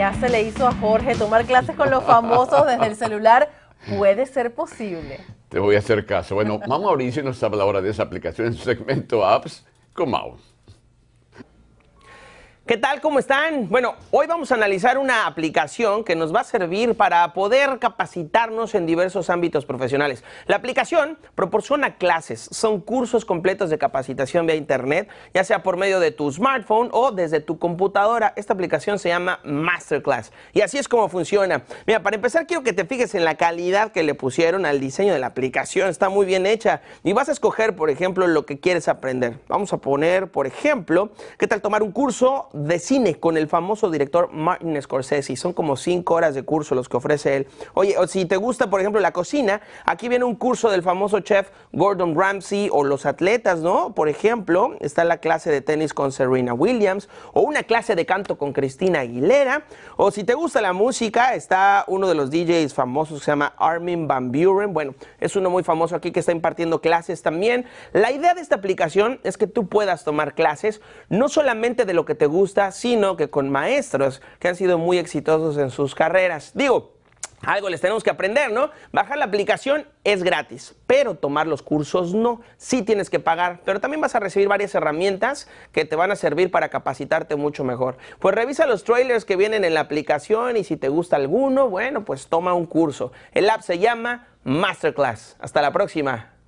ya se le hizo a Jorge tomar clases con los famosos desde el celular. Puede ser posible. Te voy a hacer caso. Bueno, Mau Mauricio nos habla ahora de esa aplicación en su segmento Apps con Mau. ¿Qué tal? ¿Cómo están? Bueno, hoy vamos a analizar una aplicación que nos va a servir para poder capacitarnos en diversos ámbitos profesionales. La aplicación proporciona clases, son cursos completos de capacitación vía internet, ya sea por medio de tu smartphone o desde tu computadora. Esta aplicación se llama Masterclass y así es como funciona. Mira, para empezar quiero que te fijes en la calidad que le pusieron al diseño de la aplicación, está muy bien hecha y vas a escoger, por ejemplo, lo que quieres aprender. Vamos a poner, por ejemplo, ¿qué tal tomar un curso? de cine con el famoso director Martin Scorsese. Son como cinco horas de curso los que ofrece él. Oye, o si te gusta, por ejemplo, la cocina, aquí viene un curso del famoso chef Gordon Ramsay o los atletas, ¿no? Por ejemplo, está la clase de tenis con Serena Williams o una clase de canto con Cristina Aguilera. O si te gusta la música, está uno de los DJs famosos que se llama Armin Van Buren. Bueno, es uno muy famoso aquí que está impartiendo clases también. La idea de esta aplicación es que tú puedas tomar clases no solamente de lo que te gusta, sino que con maestros que han sido muy exitosos en sus carreras. Digo, algo les tenemos que aprender, ¿no? Bajar la aplicación es gratis, pero tomar los cursos no. Sí tienes que pagar, pero también vas a recibir varias herramientas que te van a servir para capacitarte mucho mejor. Pues revisa los trailers que vienen en la aplicación y si te gusta alguno, bueno, pues toma un curso. El app se llama Masterclass. Hasta la próxima.